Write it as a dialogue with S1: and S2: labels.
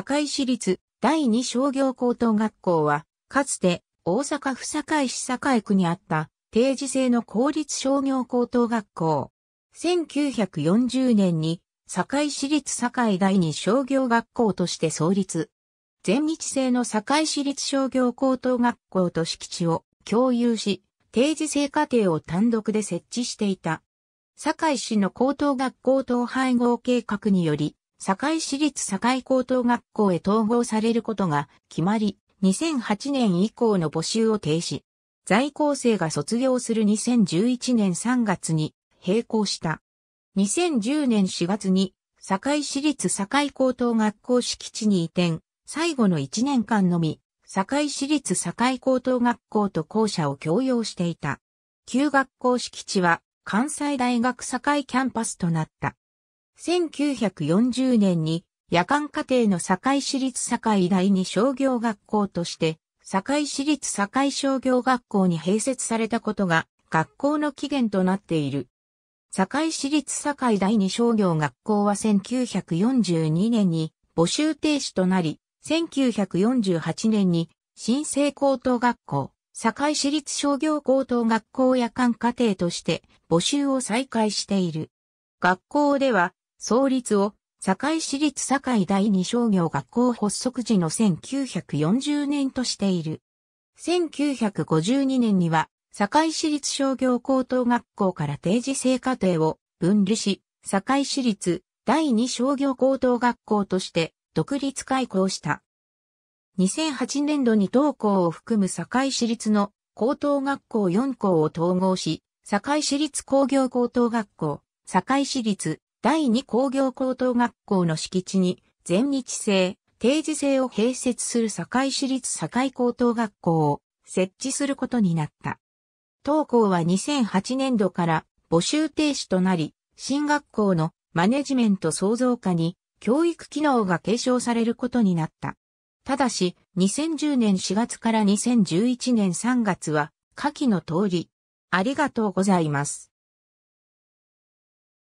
S1: 堺市立第二商業高等学校は、かつて大阪府堺市堺区にあった定時制の公立商業高等学校。1940年に堺市立堺第二商業学校として創立。全日制の堺市立商業高等学校と敷地を共有し、定時制課程を単独で設置していた。堺市の高等学校等配合計画により、堺市立堺高等学校へ統合されることが決まり、2008年以降の募集を停止。在校生が卒業する2011年3月に閉校した。2010年4月に堺市立堺高等学校敷地に移転、最後の1年間のみ、堺市立堺高等学校と校舎を共用していた。旧学校敷地は関西大学堺キャンパスとなった。1940年に夜間家庭の堺市立堺第二商業学校として、堺市立堺商業学校に併設されたことが学校の起源となっている。堺市立堺第二商業学校は1942年に募集停止となり、1948年に新生高等学校、堺市立商業高等学校夜間課程として募集を再開している。学校では創立を、堺市立堺第二商業学校発足時の1940年としている。1952年には、堺市立商業高等学校から定時制課程を分離し、堺市立第二商業高等学校として独立開校した。2008年度に同校を含む堺市立の高等学校4校を統合し、堺市立工業高等学校、堺市立第二工業高等学校の敷地に、全日制、定時制を併設する堺市立堺高等学校を設置することになった。当校は2008年度から募集停止となり、新学校のマネジメント創造化に教育機能が継承されることになった。ただし、2010年4月から2011年3月は、下記の通り、ありがとうございます。